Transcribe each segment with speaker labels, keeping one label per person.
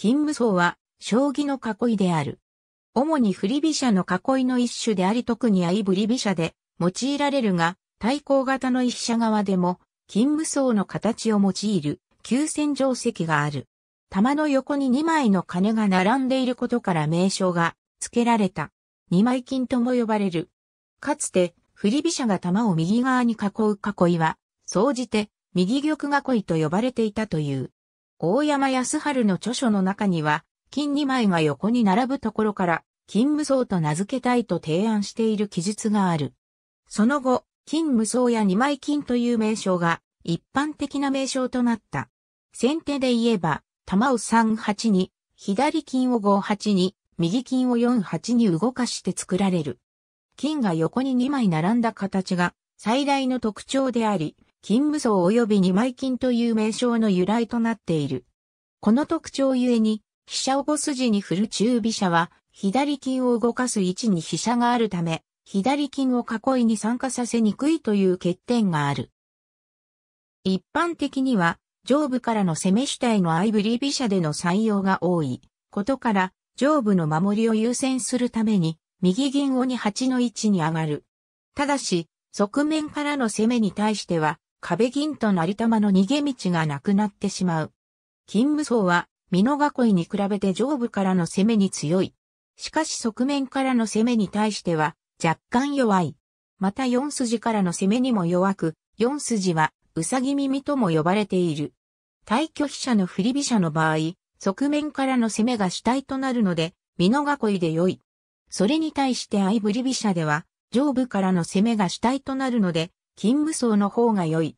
Speaker 1: 金無双は、将棋の囲いである。主に振り飛車の囲いの一種であり特に相振り飛車で用いられるが、対抗型の一車側でも、金無双の形を用いる、急戦定石がある。玉の横に2枚の金が並んでいることから名称が付けられた。2枚金とも呼ばれる。かつて、振り飛車が玉を右側に囲う囲いは、総じて、右玉囲いと呼ばれていたという。大山康春の著書の中には、金2枚が横に並ぶところから、金無双と名付けたいと提案している記述がある。その後、金無双や二枚金という名称が一般的な名称となった。先手で言えば、玉を38に、左金を58に、右金を48に動かして作られる。金が横に2枚並んだ形が最大の特徴であり、金武装及び二枚金という名称の由来となっている。この特徴ゆえに、飛車を5筋に振る中飛車は、左金を動かす位置に飛車があるため、左金を囲いに参加させにくいという欠点がある。一般的には、上部からの攻め主体の相振り飛車での採用が多いことから、上部の守りを優先するために、右銀をに八の位置に上がる。ただし、側面からの攻めに対しては、壁銀と成玉の逃げ道がなくなってしまう。金武装は、美濃囲いに比べて上部からの攻めに強い。しかし側面からの攻めに対しては、若干弱い。また四筋からの攻めにも弱く、四筋は、うさぎ耳とも呼ばれている。対去飛車の振り飛車の場合、側面からの攻めが主体となるので、美濃囲いで良い。それに対して相振り飛車では、上部からの攻めが主体となるので、金武装の方が良い。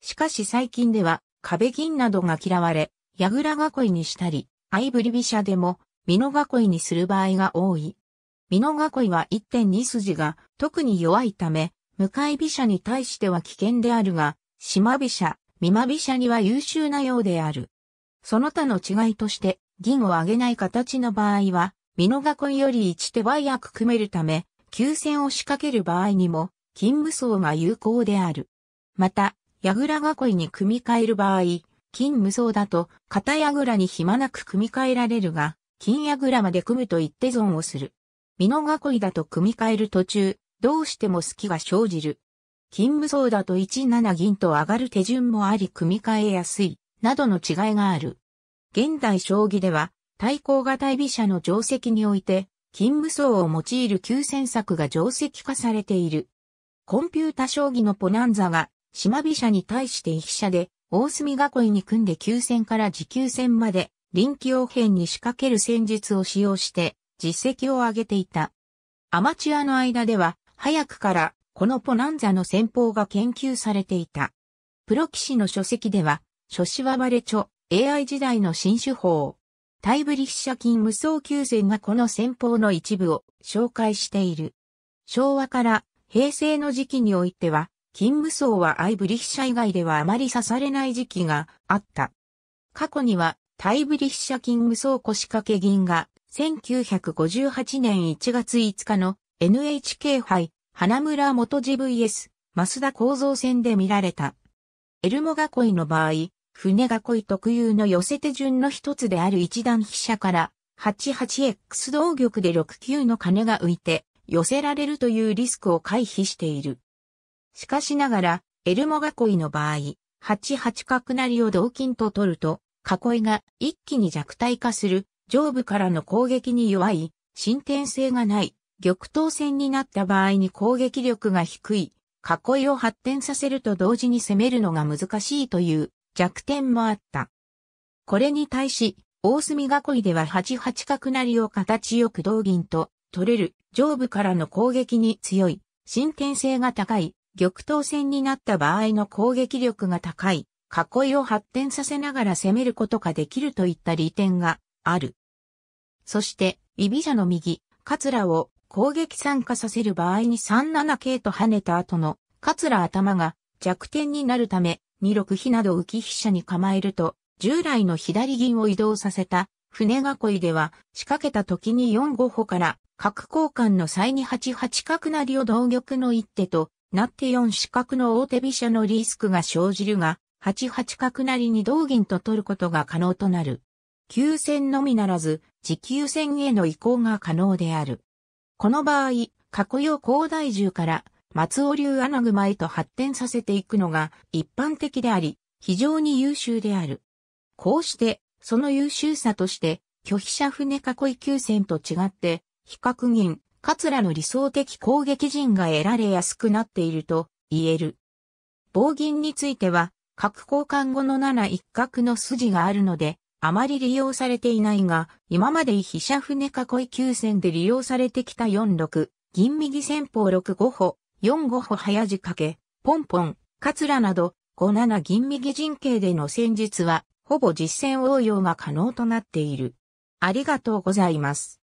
Speaker 1: しかし最近では壁銀などが嫌われ、矢倉囲いにしたり、相振り飛車でも、美濃囲いにする場合が多い。美濃囲いは1.2筋が特に弱いため、向かい飛車に対しては危険であるが、島飛車、美馬飛車には優秀なようである。その他の違いとして、銀を上げない形の場合は、美濃囲いより一手早く組めるため、急戦を仕掛ける場合にも、金武装が有効である。また、矢倉囲いに組み替える場合、金無双だと、片矢倉に暇なく組み替えられるが、金矢倉まで組むと言って損をする。美濃囲いだと組み替える途中、どうしても隙が生じる。金無双だと1七銀と上がる手順もあり組み替えやすい、などの違いがある。現代将棋では、対抗型飛車の定石において、金無双を用いる急戦策が定石化されている。コンピュータ将棋のポナンザは、島飛車に対して飛車で、大隅囲いに組んで急戦から持久戦まで、臨機応変に仕掛ける戦術を使用して、実績を上げていた。アマチュアの間では、早くから、このポナンザの戦法が研究されていた。プロ棋士の書籍では、諸子はバレ著、AI 時代の新手法、タイブリ飛車金無双急戦がこの戦法の一部を紹介している。昭和から平成の時期においては、勤務層はアイブリッシャ以外ではあまり刺されない時期があった。過去には、タイブリッシャ勤務層腰掛け銀が、1958年1月5日の NHK 杯花村元 g VS 増田構造戦で見られた。エルモ囲いの場合、船囲い特有の寄せ手順の一つである一段飛車から 88X 同玉で69の金が浮いて、寄せられるというリスクを回避している。しかしながら、エルモ囲いの場合、8八角成を同金と取ると、囲いが一気に弱体化する、上部からの攻撃に弱い、進展性がない、玉頭戦になった場合に攻撃力が低い、囲いを発展させると同時に攻めるのが難しいという弱点もあった。これに対し、大隅囲いでは8八角成を形よく同銀と取れる上部からの攻撃に強い、進展性が高い、玉頭戦になった場合の攻撃力が高い、囲いを発展させながら攻めることができるといった利点がある。そして、イビジャの右、カツラを攻撃参加させる場合に3 7系と跳ねた後のカツラ頭が弱点になるため、2六飛など浮き飛車に構えると、従来の左銀を移動させた船囲いでは仕掛けた時に4五歩から角交換の際に8八角成を同玉の一手となって4四角の大手飛車のリスクが生じるが、8八角成に同銀と取ることが可能となる。急戦のみならず、持久戦への移行が可能である。この場合、過去用高大獣から松尾流穴熊へと発展させていくのが一般的であり、非常に優秀である。こうして、その優秀さとして、拒否者船囲い急戦と違って、比較銀、桂の理想的攻撃陣が得られやすくなっていると言える。棒銀については、角交換後の7一角の筋があるので、あまり利用されていないが、今まで飛車船囲い急戦で利用されてきた4六、銀右戦法6五歩、4五歩早仕掛け、ポンポン、桂など、5七銀右陣形での戦術は、ほぼ実戦応用が可能となっている。ありがとうございます。